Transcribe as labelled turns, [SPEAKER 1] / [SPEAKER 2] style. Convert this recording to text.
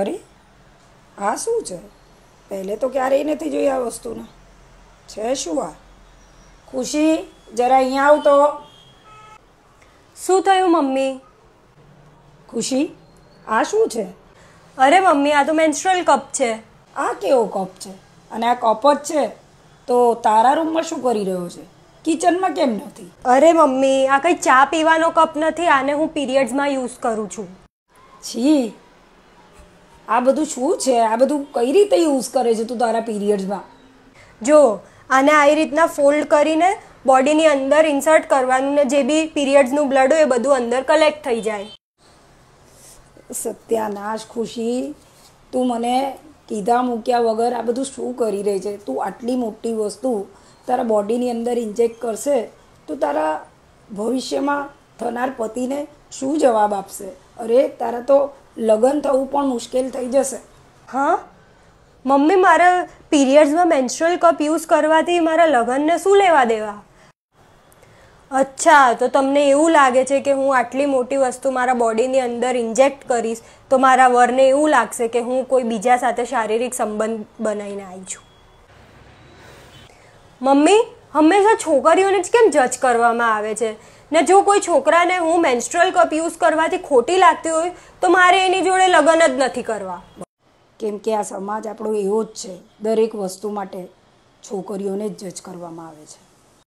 [SPEAKER 1] અરે આ શું છે પહેલે તો ક્યારેય નથી જોઈ આ વસ્તુને છે શું આ ખુશી જરા અહીંયા આવતો શું થયું મમ્મી ખુશી આ શું છે અરે મમ્મી આ તો મેન્સ્ટ્રલ કપ છે આ કેવો કપ છે અને આ કપ જ છે તો તારા રૂમમાં શું કરી રહ્યો છે કિચનમાં કેમ નથી અરે મમ્મી આ કંઈ ચા પીવાનો કપ નથી આને હું પીરિયડ્સમાં યુઝ કરું છું છી આ બધું શું છે આ બધું કઈ રીતે યુઝ કરે છે તું તારા પીરિયડ્સમાં જો આને આવી રીતના ફોલ્ડ કરીને બોડીની અંદર ઇન્સર્ટ કરવાનું ને જે બી પીરિયડ્સનું બ્લડ હોય એ બધું અંદર કલેક્ટ થઈ જાય સત્યાનાશ ખુશી તું મને કીધા મૂક્યા વગર આ બધું શું કરી રહી છે તું આટલી મોટી વસ્તુ તારા બોડીની અંદર ઇન્જેક્ટ કરશે તો તારા ભવિષ્યમાં થનાર પતિને શું જવાબ આપશે અરે તારા તો લગ્ન થવું પણ મુશ્કેલ થઈ જશે હા મમ્મી મારા પીરિયડ્સમાં મેન્સ્ટ્રલ કપ યુઝ કરવાથી મારા લગ્નને શું લેવા દેવા અચ્છા તો તમને એવું લાગે છે કે હું આટલી મોટી વસ્તુ મારા બોડીની અંદર ઇન્જેક્ટ કરીશ તો મારા વરને એવું લાગશે કે હું કોઈ બીજા સાથે શારીરિક સંબંધ બનાવીને આવી છું મમ્મી હંમેશા છોકરીઓને જ કેમ જજ કરવામાં આવે છે ને જો કોઈ છોકરાને હું મેન્સ્ટ્રલ કપ યુઝ કરવાથી ખોટી લાગતી હોય તો મારે એની જોડે લગ્ન જ નથી કરવા કેમ કે આ સમાજ આપણો એવો જ છે દરેક વસ્તુ માટે છોકરીઓને જ જજ કરવામાં આવે છે